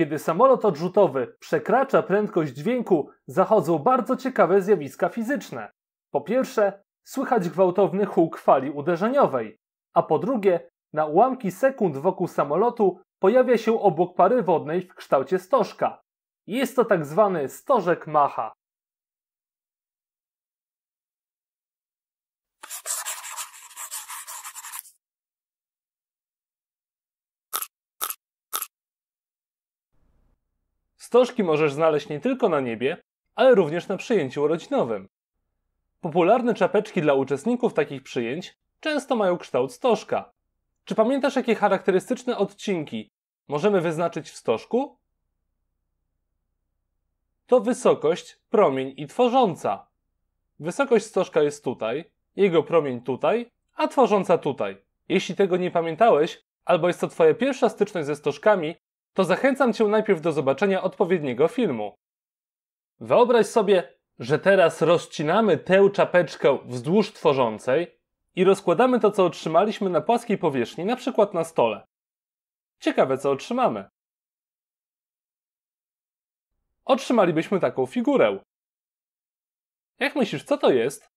Kiedy samolot odrzutowy przekracza prędkość dźwięku, zachodzą bardzo ciekawe zjawiska fizyczne. Po pierwsze, słychać gwałtowny huk fali uderzeniowej, a po drugie, na ułamki sekund wokół samolotu pojawia się obok pary wodnej w kształcie stożka. Jest to tak zwany stożek Macha. Stożki możesz znaleźć nie tylko na niebie, ale również na przyjęciu urodzinowym. Popularne czapeczki dla uczestników takich przyjęć często mają kształt stożka. Czy pamiętasz, jakie charakterystyczne odcinki możemy wyznaczyć w stożku? To wysokość, promień i tworząca. Wysokość stożka jest tutaj, jego promień tutaj, a tworząca tutaj. Jeśli tego nie pamiętałeś, albo jest to Twoja pierwsza styczność ze stożkami, to zachęcam Cię najpierw do zobaczenia odpowiedniego filmu. Wyobraź sobie, że teraz rozcinamy tę czapeczkę wzdłuż tworzącej i rozkładamy to, co otrzymaliśmy na płaskiej powierzchni, na przykład na stole. Ciekawe, co otrzymamy. Otrzymalibyśmy taką figurę. Jak myślisz, co to jest?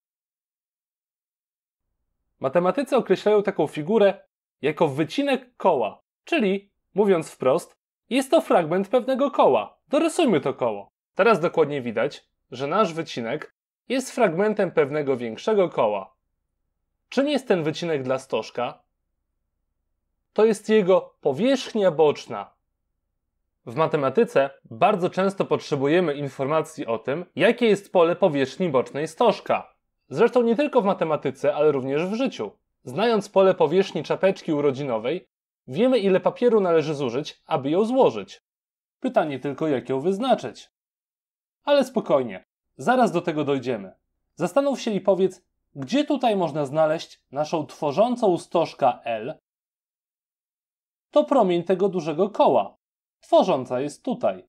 Matematycy określają taką figurę jako wycinek koła, czyli, mówiąc wprost, jest to fragment pewnego koła. Dorysujmy to koło. Teraz dokładnie widać, że nasz wycinek jest fragmentem pewnego większego koła. Czym jest ten wycinek dla stożka? To jest jego powierzchnia boczna. W matematyce bardzo często potrzebujemy informacji o tym, jakie jest pole powierzchni bocznej stożka. Zresztą nie tylko w matematyce, ale również w życiu. Znając pole powierzchni czapeczki urodzinowej, Wiemy, ile papieru należy zużyć, aby ją złożyć. Pytanie tylko, jak ją wyznaczyć. Ale spokojnie, zaraz do tego dojdziemy. Zastanów się i powiedz, gdzie tutaj można znaleźć naszą tworzącą stożka L? To promień tego dużego koła. Tworząca jest tutaj.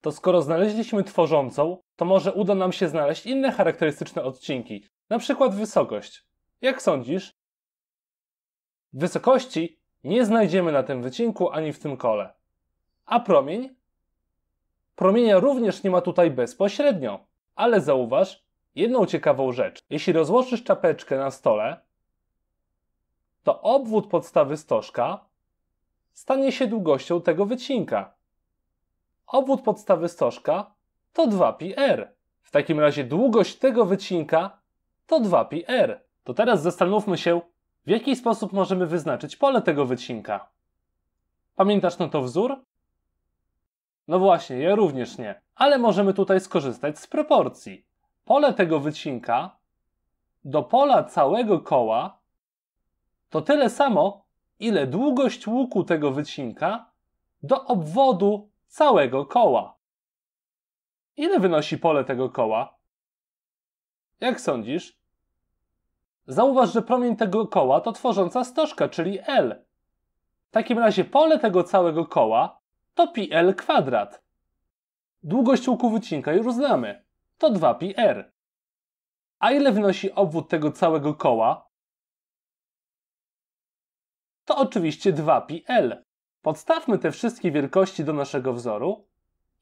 To skoro znaleźliśmy tworzącą, to może uda nam się znaleźć inne charakterystyczne odcinki, na przykład wysokość. Jak sądzisz? Wysokości nie znajdziemy na tym wycinku ani w tym kole. A promień? Promienia również nie ma tutaj bezpośrednio, ale zauważ jedną ciekawą rzecz. Jeśli rozłożysz czapeczkę na stole, to obwód podstawy stożka stanie się długością tego wycinka. Obwód podstawy stożka to 2πr. W takim razie długość tego wycinka to 2πr. To teraz zastanówmy się, w jaki sposób możemy wyznaczyć pole tego wycinka? Pamiętasz na to wzór? No właśnie, ja również nie, ale możemy tutaj skorzystać z proporcji. Pole tego wycinka do pola całego koła to tyle samo, ile długość łuku tego wycinka do obwodu całego koła. Ile wynosi pole tego koła? Jak sądzisz, Zauważ, że promień tego koła to tworząca stożka, czyli L. W takim razie pole tego całego koła to pi L kwadrat. Długość łuku wycinka już znamy. To 2πr. A ile wynosi obwód tego całego koła? To oczywiście 2πl. Podstawmy te wszystkie wielkości do naszego wzoru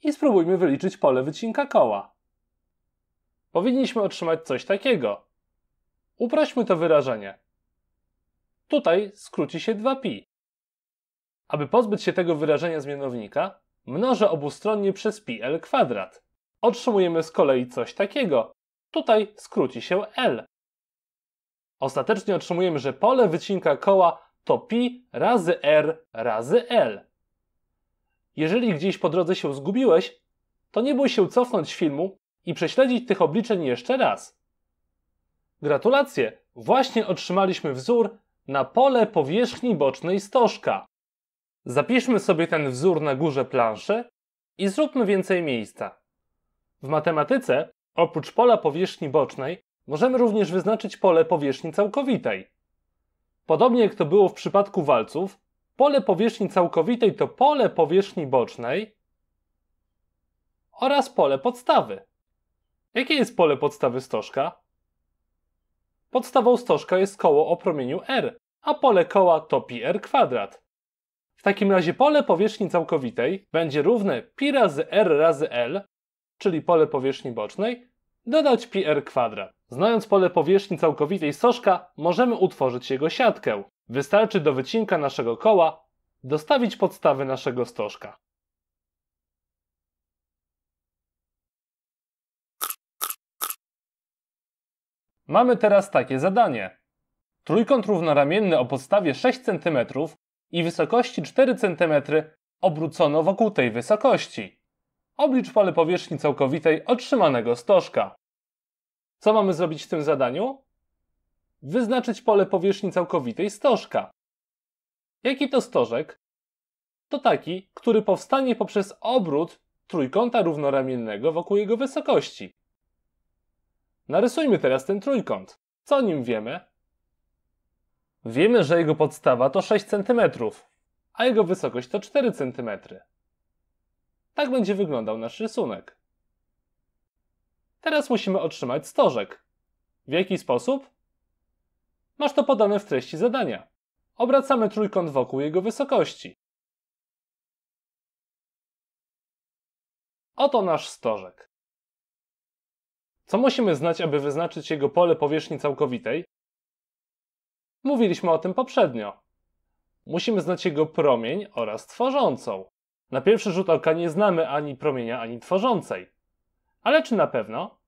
i spróbujmy wyliczyć pole wycinka koła. Powinniśmy otrzymać coś takiego. Uprośmy to wyrażenie. Tutaj skróci się 2pi. Aby pozbyć się tego wyrażenia z mianownika, mnożę obustronnie przez pi l kwadrat. Otrzymujemy z kolei coś takiego. Tutaj skróci się l. Ostatecznie otrzymujemy, że pole wycinka koła to pi razy r razy l. Jeżeli gdzieś po drodze się zgubiłeś, to nie bój się cofnąć filmu i prześledzić tych obliczeń jeszcze raz. Gratulacje! Właśnie otrzymaliśmy wzór na pole powierzchni bocznej stożka. Zapiszmy sobie ten wzór na górze planszy i zróbmy więcej miejsca. W matematyce, oprócz pola powierzchni bocznej, możemy również wyznaczyć pole powierzchni całkowitej. Podobnie jak to było w przypadku walców, pole powierzchni całkowitej to pole powierzchni bocznej oraz pole podstawy. Jakie jest pole podstawy stożka? Podstawą stożka jest koło o promieniu R, a pole koła to πr kwadrat. W takim razie pole powierzchni całkowitej będzie równe pi razy r razy l, czyli pole powierzchni bocznej, dodać pi r kwadrat. Znając pole powierzchni całkowitej stożka, możemy utworzyć jego siatkę. Wystarczy do wycinka naszego koła dostawić podstawy naszego stożka. Mamy teraz takie zadanie. Trójkąt równoramienny o podstawie 6 cm i wysokości 4 cm obrócono wokół tej wysokości. Oblicz pole powierzchni całkowitej otrzymanego stożka. Co mamy zrobić w tym zadaniu? Wyznaczyć pole powierzchni całkowitej stożka. Jaki to stożek? To taki, który powstanie poprzez obrót trójkąta równoramiennego wokół jego wysokości. Narysujmy teraz ten trójkąt. Co o nim wiemy? Wiemy, że jego podstawa to 6 cm, a jego wysokość to 4 cm. Tak będzie wyglądał nasz rysunek. Teraz musimy otrzymać stożek. W jaki sposób? Masz to podane w treści zadania. Obracamy trójkąt wokół jego wysokości. Oto nasz stożek. Co musimy znać, aby wyznaczyć jego pole powierzchni całkowitej? Mówiliśmy o tym poprzednio. Musimy znać jego promień oraz tworzącą. Na pierwszy rzut oka nie znamy ani promienia, ani tworzącej. Ale czy na pewno?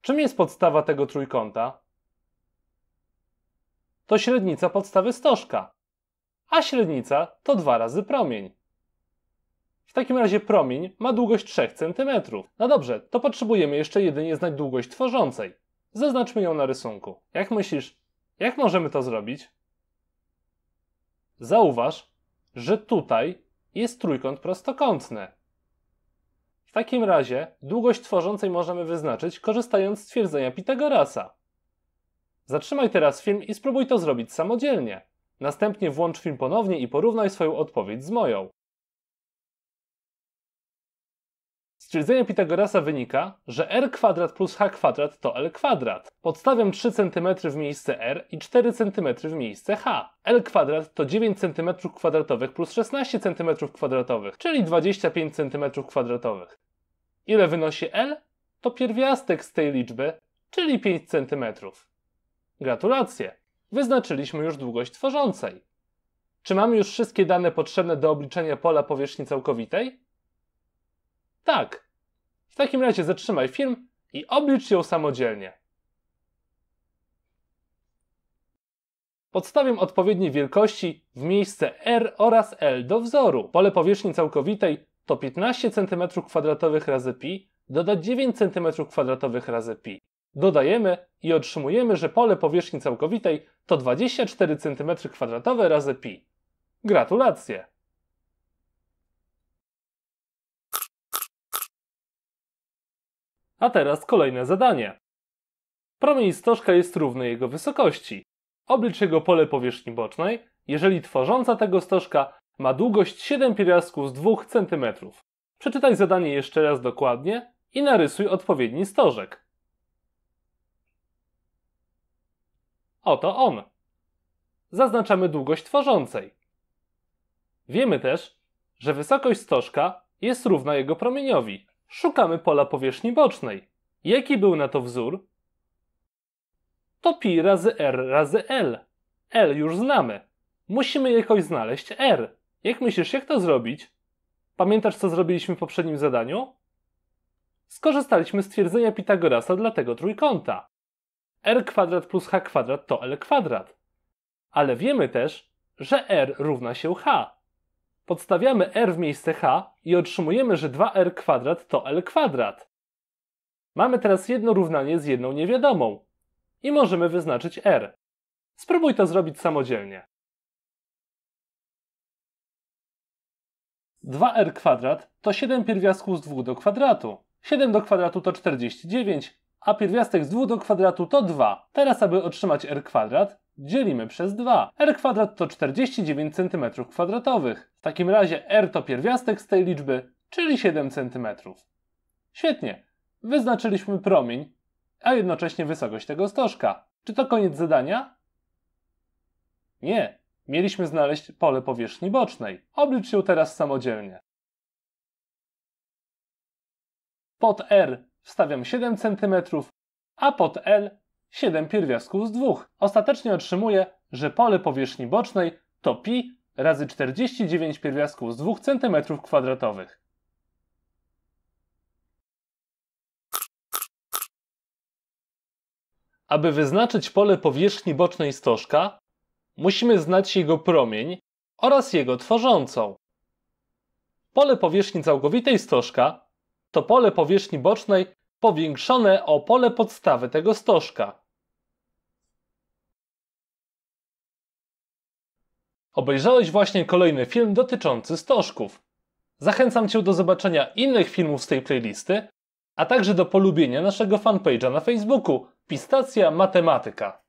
Czym jest podstawa tego trójkąta? To średnica podstawy stożka, a średnica to dwa razy promień. W takim razie promień ma długość 3 cm. No dobrze, to potrzebujemy jeszcze jedynie znać długość tworzącej. Zaznaczmy ją na rysunku. Jak myślisz, jak możemy to zrobić? Zauważ, że tutaj jest trójkąt prostokątny. W takim razie długość tworzącej możemy wyznaczyć korzystając z twierdzenia Pitagorasa. Zatrzymaj teraz film i spróbuj to zrobić samodzielnie. Następnie włącz film ponownie i porównaj swoją odpowiedź z moją. stwierdzenia Pitagorasa wynika, że r kwadrat plus h kwadrat to l kwadrat. Podstawiam 3 cm w miejsce r i 4 cm w miejsce h. l kwadrat to 9 cm kwadratowych plus 16 cm kwadratowych, czyli 25 cm kwadratowych. Ile wynosi l? To pierwiastek z tej liczby, czyli 5 cm. Gratulacje! Wyznaczyliśmy już długość tworzącej. Czy mamy już wszystkie dane potrzebne do obliczenia pola powierzchni całkowitej? Tak. W takim razie zatrzymaj film i oblicz ją samodzielnie. Podstawiam odpowiedniej wielkości w miejsce R oraz L do wzoru. Pole powierzchni całkowitej to 15 cm2 razy pi dodać 9 cm2 razy pi. Dodajemy i otrzymujemy, że pole powierzchni całkowitej to 24 cm2 razy pi. Gratulacje! A teraz kolejne zadanie. Promień stożka jest równy jego wysokości. Oblicz jego pole powierzchni bocznej, jeżeli tworząca tego stożka ma długość 7 pierwiastków z 2 cm. Przeczytaj zadanie jeszcze raz dokładnie i narysuj odpowiedni stożek. Oto on. Zaznaczamy długość tworzącej. Wiemy też, że wysokość stożka jest równa jego promieniowi szukamy pola powierzchni bocznej. Jaki był na to wzór? To pi razy r razy l. L już znamy. Musimy jakoś znaleźć r. Jak myślisz, jak to zrobić? Pamiętasz, co zrobiliśmy w poprzednim zadaniu? Skorzystaliśmy z twierdzenia Pitagorasa dla tego trójkąta. r kwadrat plus h kwadrat to l kwadrat. Ale wiemy też, że r równa się h podstawiamy r w miejsce h i otrzymujemy, że 2r kwadrat to l kwadrat. Mamy teraz jedno równanie z jedną niewiadomą i możemy wyznaczyć r. Spróbuj to zrobić samodzielnie. 2r kwadrat to 7 pierwiastków z 2 do kwadratu. 7 do kwadratu to 49, a pierwiastek z 2 do kwadratu to 2. Teraz, aby otrzymać r kwadrat, dzielimy przez 2. r kwadrat to 49 cm2. W takim razie r to pierwiastek z tej liczby, czyli 7 cm. Świetnie, wyznaczyliśmy promień, a jednocześnie wysokość tego stożka. Czy to koniec zadania? Nie, mieliśmy znaleźć pole powierzchni bocznej. Oblicz ją teraz samodzielnie. Pod R wstawiam 7 cm, a pod L 7 pierwiastków z 2. Ostatecznie otrzymuję, że pole powierzchni bocznej to pi razy 49 pierwiastków z 2 cm2. Aby wyznaczyć pole powierzchni bocznej stożka, musimy znać jego promień oraz jego tworzącą. Pole powierzchni całkowitej stożka to pole powierzchni bocznej powiększone o pole podstawy tego stożka. Obejrzałeś właśnie kolejny film dotyczący stożków. Zachęcam Cię do zobaczenia innych filmów z tej playlisty, a także do polubienia naszego fanpage'a na Facebooku Pistacja Matematyka.